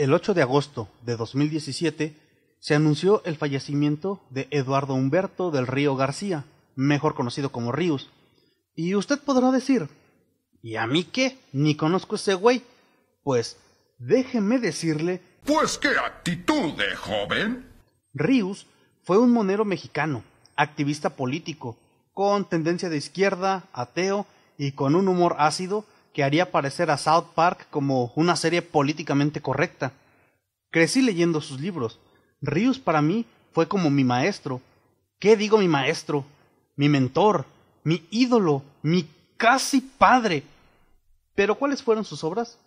El 8 de agosto de 2017 se anunció el fallecimiento de Eduardo Humberto del Río García, mejor conocido como Ríos. Y usted podrá decir, ¿y a mí qué? Ni conozco a ese güey. Pues déjeme decirle... Pues qué actitud de joven. Ríos fue un monero mexicano, activista político, con tendencia de izquierda, ateo y con un humor ácido que haría parecer a South Park como una serie políticamente correcta. Crecí leyendo sus libros. Rius para mí fue como mi maestro. ¿Qué digo mi maestro? Mi mentor, mi ídolo, mi casi padre. Pero ¿cuáles fueron sus obras?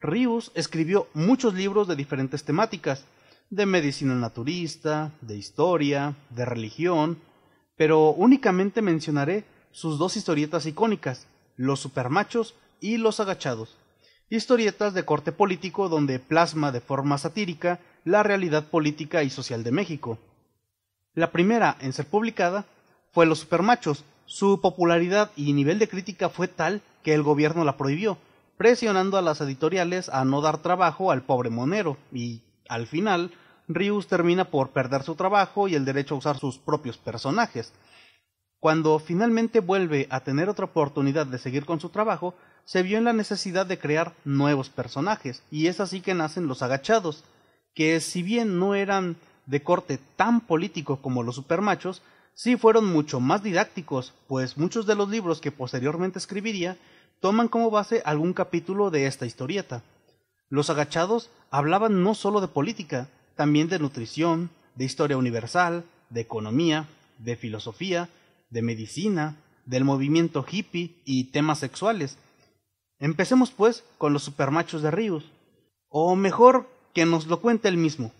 Rius escribió muchos libros de diferentes temáticas, de medicina naturista, de historia, de religión, pero únicamente mencionaré sus dos historietas icónicas, Los Supermachos y Los Agachados, historietas de corte político donde plasma de forma satírica la realidad política y social de México. La primera en ser publicada fue Los Supermachos. Su popularidad y nivel de crítica fue tal que el gobierno la prohibió, presionando a las editoriales a no dar trabajo al pobre Monero, y al final, Rius termina por perder su trabajo y el derecho a usar sus propios personajes. Cuando finalmente vuelve a tener otra oportunidad de seguir con su trabajo, se vio en la necesidad de crear nuevos personajes, y es así que nacen los agachados, que si bien no eran de corte tan político como los supermachos, sí fueron mucho más didácticos, pues muchos de los libros que posteriormente escribiría toman como base algún capítulo de esta historieta. Los agachados hablaban no solo de política, también de nutrición, de historia universal, de economía, de filosofía, de medicina, del movimiento hippie y temas sexuales, Empecemos pues con los supermachos de Ríos, o mejor que nos lo cuente él mismo.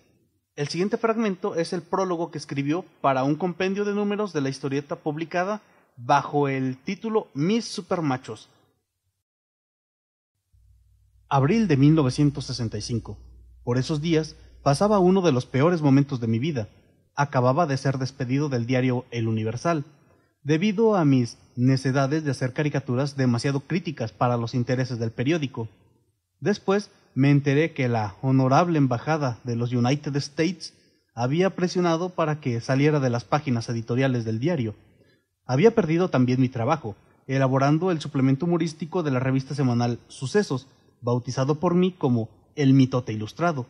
El siguiente fragmento es el prólogo que escribió para un compendio de números de la historieta publicada bajo el título Mis Supermachos. Abril de 1965. Por esos días pasaba uno de los peores momentos de mi vida. Acababa de ser despedido del diario El Universal debido a mis necedades de hacer caricaturas demasiado críticas para los intereses del periódico. Después me enteré que la honorable embajada de los United States había presionado para que saliera de las páginas editoriales del diario. Había perdido también mi trabajo, elaborando el suplemento humorístico de la revista semanal Sucesos, bautizado por mí como El Mitote Ilustrado.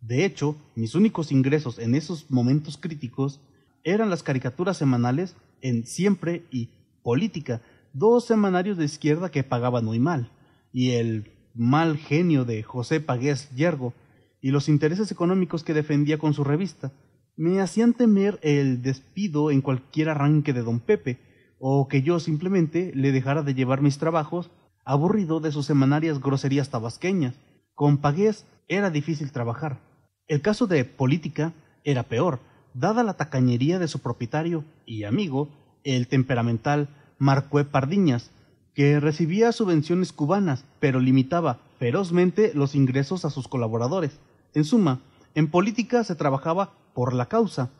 De hecho, mis únicos ingresos en esos momentos críticos eran las caricaturas semanales en Siempre y Política, dos semanarios de izquierda que pagaban muy mal, y el mal genio de José Pagués Yergo, y los intereses económicos que defendía con su revista, me hacían temer el despido en cualquier arranque de don Pepe, o que yo simplemente le dejara de llevar mis trabajos, aburrido de sus semanarias groserías tabasqueñas. Con Pagués era difícil trabajar. El caso de política era peor, dada la tacañería de su propietario y amigo, el temperamental Marcué Pardiñas, que recibía subvenciones cubanas, pero limitaba ferozmente los ingresos a sus colaboradores. En suma, en política se trabajaba por la causa.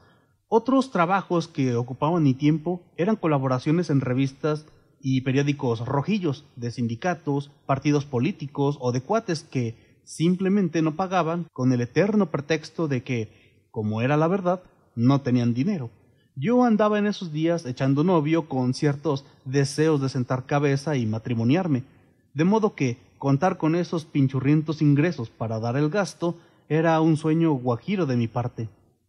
Otros trabajos que ocupaban mi tiempo eran colaboraciones en revistas y periódicos rojillos de sindicatos, partidos políticos o de cuates que simplemente no pagaban con el eterno pretexto de que, como era la verdad, no tenían dinero. Yo andaba en esos días echando novio con ciertos deseos de sentar cabeza y matrimoniarme, de modo que contar con esos pinchurrientos ingresos para dar el gasto era un sueño guajiro de mi parte.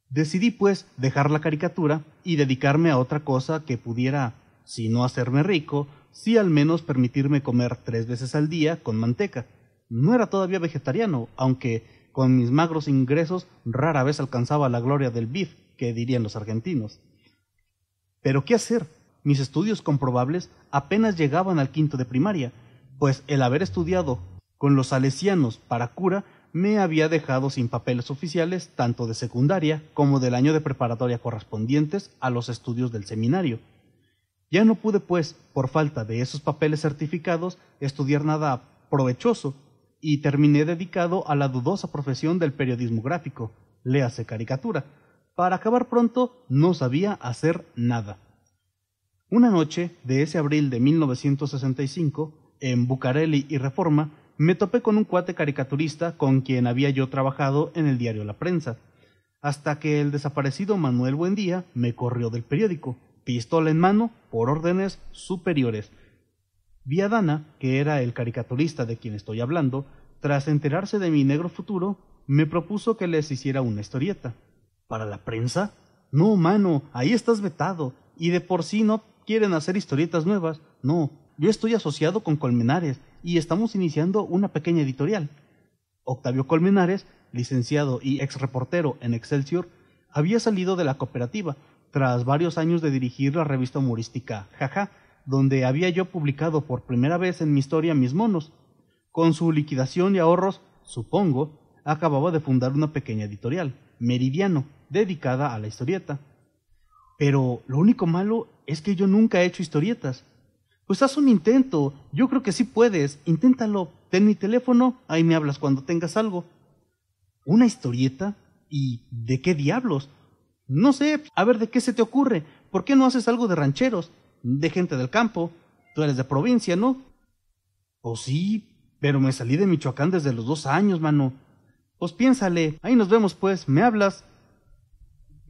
Decidí, pues, dejar la caricatura y dedicarme a otra cosa que pudiera, si no hacerme rico, si al menos permitirme comer tres veces al día con manteca. No era todavía vegetariano, aunque con mis magros ingresos rara vez alcanzaba la gloria del beef, dirían los argentinos. Pero ¿qué hacer? Mis estudios comprobables apenas llegaban al quinto de primaria, pues el haber estudiado con los salesianos para cura me había dejado sin papeles oficiales tanto de secundaria como del año de preparatoria correspondientes a los estudios del seminario. Ya no pude, pues, por falta de esos papeles certificados, estudiar nada provechoso y terminé dedicado a la dudosa profesión del periodismo gráfico, léase caricatura, para acabar pronto, no sabía hacer nada. Una noche de ese abril de 1965, en Bucareli y Reforma, me topé con un cuate caricaturista con quien había yo trabajado en el diario La Prensa, hasta que el desaparecido Manuel Buendía me corrió del periódico, pistola en mano, por órdenes superiores. Viadana, que era el caricaturista de quien estoy hablando, tras enterarse de mi negro futuro, me propuso que les hiciera una historieta. ¿Para la prensa? No, mano, ahí estás vetado. Y de por sí no quieren hacer historietas nuevas. No, yo estoy asociado con Colmenares y estamos iniciando una pequeña editorial. Octavio Colmenares, licenciado y ex reportero en Excelsior, había salido de la cooperativa tras varios años de dirigir la revista humorística Jaja, donde había yo publicado por primera vez en mi historia mis monos. Con su liquidación y ahorros, supongo, acababa de fundar una pequeña editorial, Meridiano, dedicada a la historieta. Pero lo único malo es que yo nunca he hecho historietas. Pues haz un intento, yo creo que sí puedes, inténtalo, ten mi teléfono, ahí me hablas cuando tengas algo. ¿Una historieta? ¿Y de qué diablos? No sé, a ver de qué se te ocurre, ¿por qué no haces algo de rancheros, de gente del campo? Tú eres de provincia, ¿no? Pues sí, pero me salí de Michoacán desde los dos años, mano. Pues piénsale, ahí nos vemos pues, me hablas.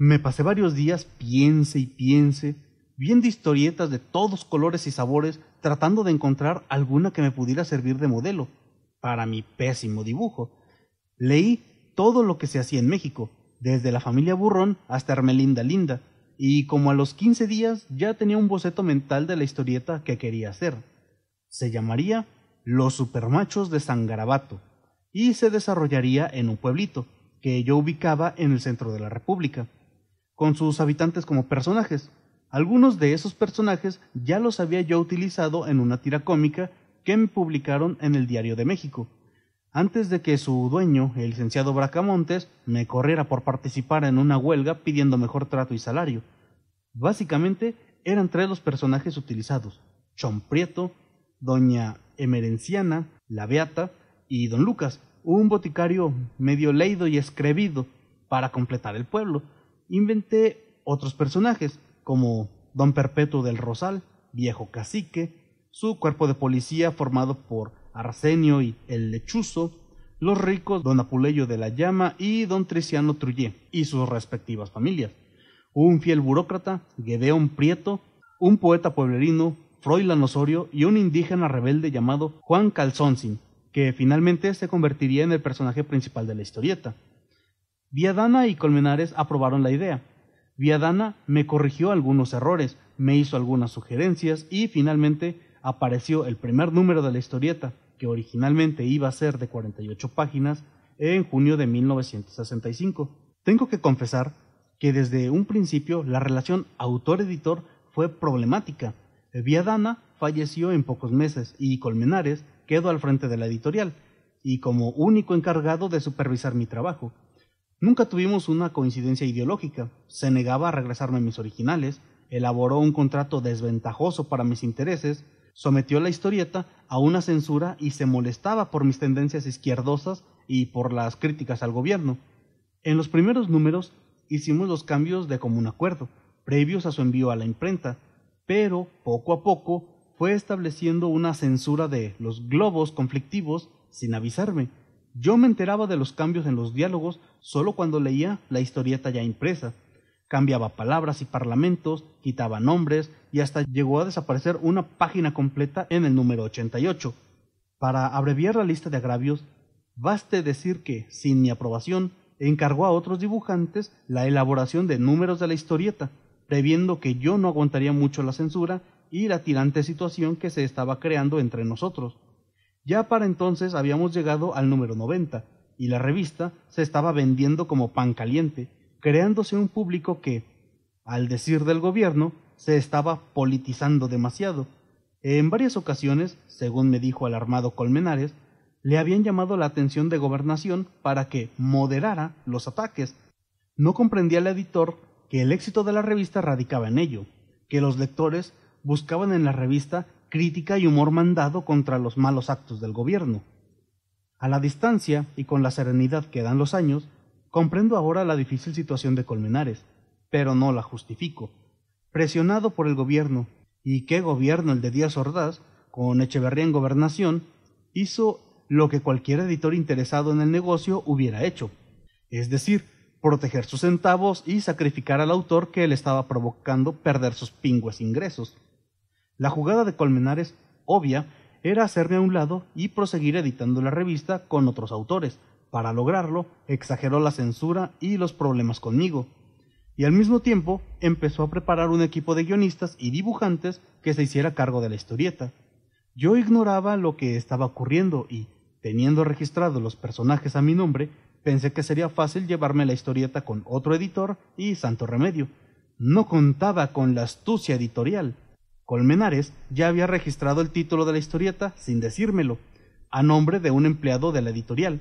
Me pasé varios días piense y piense, viendo historietas de todos colores y sabores, tratando de encontrar alguna que me pudiera servir de modelo para mi pésimo dibujo. Leí todo lo que se hacía en México, desde la familia Burrón hasta Hermelinda Linda, y como a los 15 días ya tenía un boceto mental de la historieta que quería hacer. Se llamaría Los Supermachos de San Garabato y se desarrollaría en un pueblito que yo ubicaba en el centro de la República con sus habitantes como personajes. Algunos de esos personajes ya los había yo utilizado en una tira cómica que me publicaron en el Diario de México, antes de que su dueño, el licenciado Bracamontes, me corriera por participar en una huelga pidiendo mejor trato y salario. Básicamente eran tres los personajes utilizados, Chomprieto, doña Emerenciana, la Beata y don Lucas, un boticario medio leído y escrevido, para completar el pueblo inventé otros personajes, como Don Perpetuo del Rosal, viejo cacique, su cuerpo de policía formado por Arsenio y el lechuzo, los ricos Don Apuleyo de la Llama y Don Triciano Trullé y sus respectivas familias, un fiel burócrata, Gedeón Prieto, un poeta pueblerino, Froilán Osorio y un indígena rebelde llamado Juan Calzonsin, que finalmente se convertiría en el personaje principal de la historieta. Viadana y Colmenares aprobaron la idea. Viadana me corrigió algunos errores, me hizo algunas sugerencias y finalmente apareció el primer número de la historieta, que originalmente iba a ser de 48 páginas, en junio de 1965. Tengo que confesar que desde un principio la relación autor-editor fue problemática. Viadana falleció en pocos meses y Colmenares quedó al frente de la editorial, y como único encargado de supervisar mi trabajo, Nunca tuvimos una coincidencia ideológica. Se negaba a regresarme mis originales, elaboró un contrato desventajoso para mis intereses, sometió la historieta a una censura y se molestaba por mis tendencias izquierdosas y por las críticas al gobierno. En los primeros números hicimos los cambios de común acuerdo, previos a su envío a la imprenta, pero poco a poco fue estableciendo una censura de los globos conflictivos sin avisarme yo me enteraba de los cambios en los diálogos solo cuando leía la historieta ya impresa. Cambiaba palabras y parlamentos, quitaba nombres y hasta llegó a desaparecer una página completa en el número 88. Para abreviar la lista de agravios, baste decir que, sin mi aprobación, encargó a otros dibujantes la elaboración de números de la historieta, previendo que yo no aguantaría mucho la censura y la tirante situación que se estaba creando entre nosotros. Ya para entonces habíamos llegado al número 90 y la revista se estaba vendiendo como pan caliente, creándose un público que, al decir del gobierno, se estaba politizando demasiado. En varias ocasiones, según me dijo alarmado Colmenares, le habían llamado la atención de gobernación para que moderara los ataques. No comprendía el editor que el éxito de la revista radicaba en ello, que los lectores buscaban en la revista crítica y humor mandado contra los malos actos del gobierno. A la distancia y con la serenidad que dan los años, comprendo ahora la difícil situación de Colmenares, pero no la justifico. Presionado por el gobierno, y qué gobierno el de Díaz Ordaz, con Echeverría en gobernación, hizo lo que cualquier editor interesado en el negocio hubiera hecho, es decir, proteger sus centavos y sacrificar al autor que le estaba provocando perder sus pingües ingresos. La jugada de Colmenares, obvia, era hacerme a un lado y proseguir editando la revista con otros autores. Para lograrlo, exageró la censura y los problemas conmigo. Y al mismo tiempo, empezó a preparar un equipo de guionistas y dibujantes que se hiciera cargo de la historieta. Yo ignoraba lo que estaba ocurriendo y, teniendo registrados los personajes a mi nombre, pensé que sería fácil llevarme la historieta con otro editor y santo remedio. No contaba con la astucia editorial. Colmenares ya había registrado el título de la historieta sin decírmelo, a nombre de un empleado de la editorial.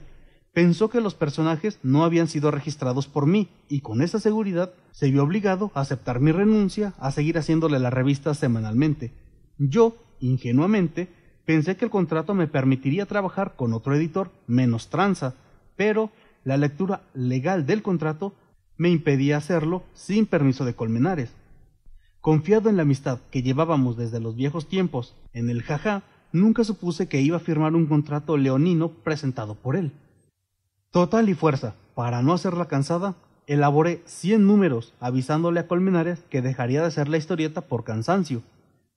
Pensó que los personajes no habían sido registrados por mí y con esa seguridad se vio obligado a aceptar mi renuncia a seguir haciéndole la revista semanalmente. Yo, ingenuamente, pensé que el contrato me permitiría trabajar con otro editor menos tranza, pero la lectura legal del contrato me impedía hacerlo sin permiso de Colmenares. Confiado en la amistad que llevábamos desde los viejos tiempos, en el jajá, nunca supuse que iba a firmar un contrato leonino presentado por él. Total y fuerza, para no hacerla cansada, elaboré cien números avisándole a Colmenares que dejaría de hacer la historieta por cansancio.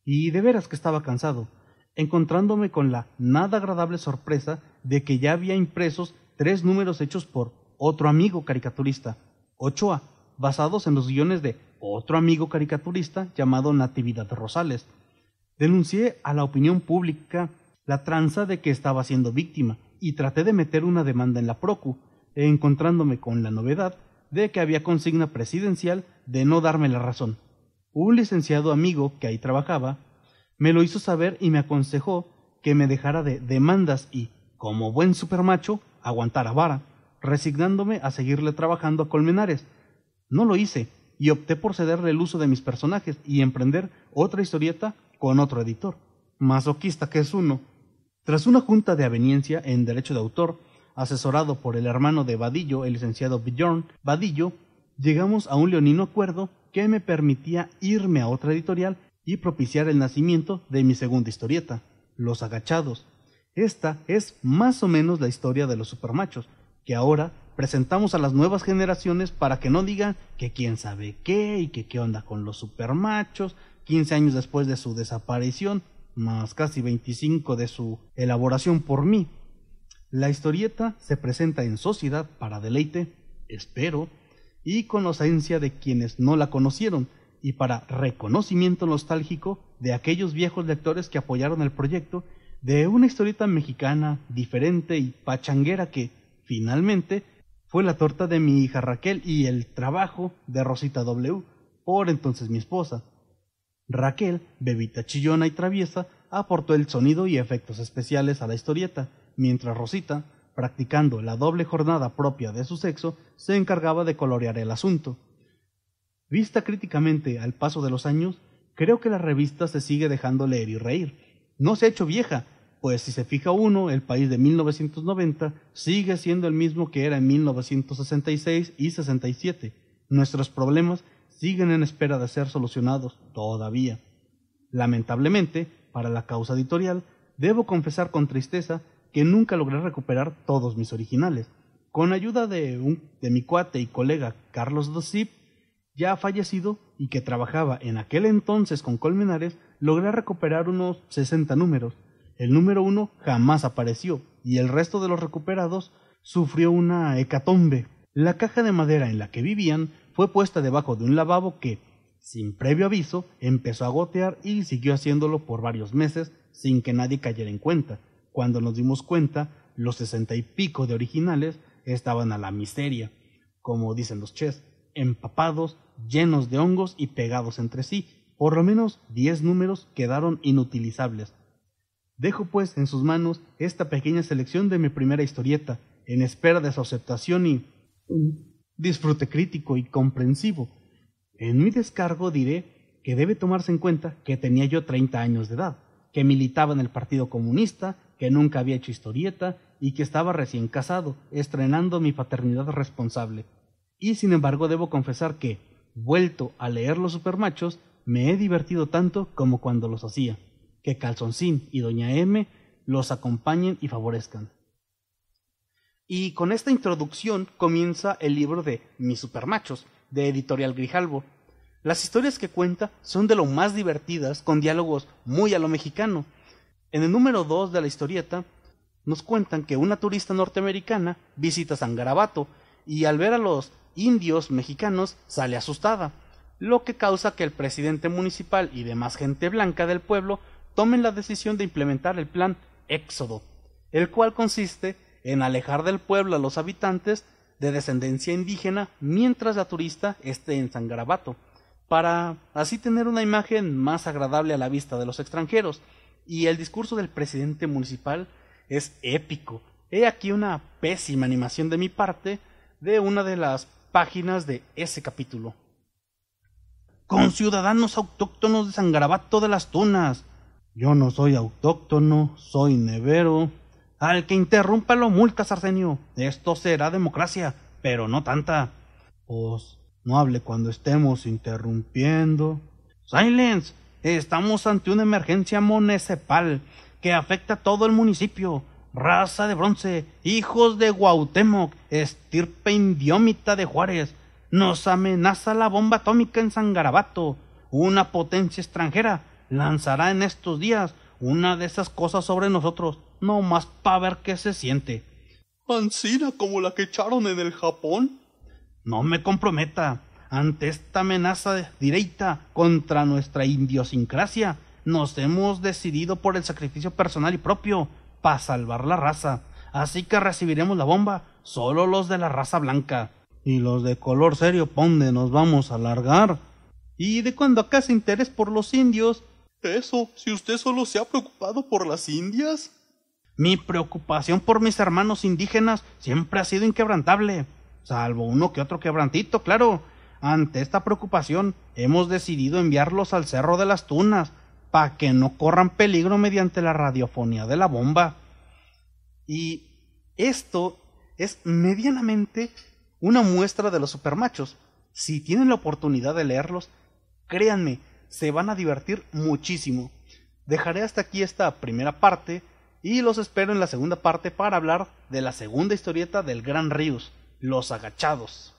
Y de veras que estaba cansado, encontrándome con la nada agradable sorpresa de que ya había impresos tres números hechos por otro amigo caricaturista, Ochoa, basados en los guiones de otro amigo caricaturista llamado Natividad Rosales. Denuncié a la opinión pública la tranza de que estaba siendo víctima y traté de meter una demanda en la Procu, encontrándome con la novedad de que había consigna presidencial de no darme la razón. Un licenciado amigo que ahí trabajaba me lo hizo saber y me aconsejó que me dejara de demandas y, como buen supermacho, aguantara vara, resignándome a seguirle trabajando a Colmenares, no lo hice y opté por cederle el uso de mis personajes y emprender otra historieta con otro editor, masoquista que es uno. Tras una junta de aveniencia en derecho de autor, asesorado por el hermano de Vadillo, el licenciado Bjorn Vadillo, llegamos a un leonino acuerdo que me permitía irme a otra editorial y propiciar el nacimiento de mi segunda historieta, Los Agachados. Esta es más o menos la historia de los supermachos, que ahora presentamos a las nuevas generaciones para que no digan que quién sabe qué y que qué onda con los supermachos, 15 años después de su desaparición, más casi 25 de su elaboración por mí. La historieta se presenta en sociedad para deleite, espero, y con ausencia de quienes no la conocieron, y para reconocimiento nostálgico de aquellos viejos lectores que apoyaron el proyecto de una historieta mexicana diferente y pachanguera que, finalmente, fue la torta de mi hija Raquel y el trabajo de Rosita W, por entonces mi esposa. Raquel, bebita chillona y traviesa, aportó el sonido y efectos especiales a la historieta, mientras Rosita, practicando la doble jornada propia de su sexo, se encargaba de colorear el asunto. Vista críticamente al paso de los años, creo que la revista se sigue dejando leer y reír. No se ha hecho vieja, pues si se fija uno, el país de 1990 sigue siendo el mismo que era en 1966 y 67. Nuestros problemas siguen en espera de ser solucionados todavía. Lamentablemente, para la causa editorial, debo confesar con tristeza que nunca logré recuperar todos mis originales. Con ayuda de, un, de mi cuate y colega Carlos Dosip, ya fallecido y que trabajaba en aquel entonces con Colmenares, logré recuperar unos 60 números. El número uno jamás apareció y el resto de los recuperados sufrió una hecatombe. La caja de madera en la que vivían fue puesta debajo de un lavabo que, sin previo aviso, empezó a gotear y siguió haciéndolo por varios meses sin que nadie cayera en cuenta. Cuando nos dimos cuenta, los sesenta y pico de originales estaban a la miseria, como dicen los chess, empapados, llenos de hongos y pegados entre sí. Por lo menos diez números quedaron inutilizables Dejo pues en sus manos esta pequeña selección de mi primera historieta, en espera de su aceptación y disfrute crítico y comprensivo. En mi descargo diré que debe tomarse en cuenta que tenía yo 30 años de edad, que militaba en el Partido Comunista, que nunca había hecho historieta y que estaba recién casado, estrenando mi paternidad responsable. Y sin embargo debo confesar que, vuelto a leer los supermachos, me he divertido tanto como cuando los hacía que Calzoncín y Doña M los acompañen y favorezcan. Y con esta introducción comienza el libro de Mis Supermachos, de Editorial Grijalbo. Las historias que cuenta son de lo más divertidas, con diálogos muy a lo mexicano. En el número 2 de la historieta, nos cuentan que una turista norteamericana visita San Garabato y al ver a los indios mexicanos sale asustada, lo que causa que el presidente municipal y demás gente blanca del pueblo tomen la decisión de implementar el plan Éxodo, el cual consiste en alejar del pueblo a los habitantes de descendencia indígena mientras la turista esté en San para así tener una imagen más agradable a la vista de los extranjeros. Y el discurso del presidente municipal es épico. He aquí una pésima animación de mi parte de una de las páginas de ese capítulo. Con ciudadanos autóctonos de San de las Tunas, yo no soy autóctono, soy nevero. Al que interrumpa lo multas, Arsenio. Esto será democracia, pero no tanta. Pues no hable cuando estemos interrumpiendo. Silence, estamos ante una emergencia municipal que afecta a todo el municipio. Raza de bronce, hijos de Guautemoc, estirpe indiómita de Juárez. Nos amenaza la bomba atómica en Garabato... una potencia extranjera lanzará en estos días una de esas cosas sobre nosotros, no más para ver qué se siente. ¿Pancina como la que echaron en el Japón? No me comprometa. Ante esta amenaza directa contra nuestra idiosincrasia, nos hemos decidido por el sacrificio personal y propio para salvar la raza. Así que recibiremos la bomba solo los de la raza blanca. Y los de color serio, ¿ponde nos vamos a largar? Y de cuando acá se interés por los indios, eso, si usted solo se ha preocupado por las indias. Mi preocupación por mis hermanos indígenas siempre ha sido inquebrantable, salvo uno que otro quebrantito, claro. Ante esta preocupación hemos decidido enviarlos al Cerro de las Tunas, para que no corran peligro mediante la radiofonía de la bomba. Y esto es medianamente una muestra de los supermachos. Si tienen la oportunidad de leerlos, créanme, se van a divertir muchísimo. Dejaré hasta aquí esta primera parte y los espero en la segunda parte para hablar de la segunda historieta del Gran Ríos, Los Agachados.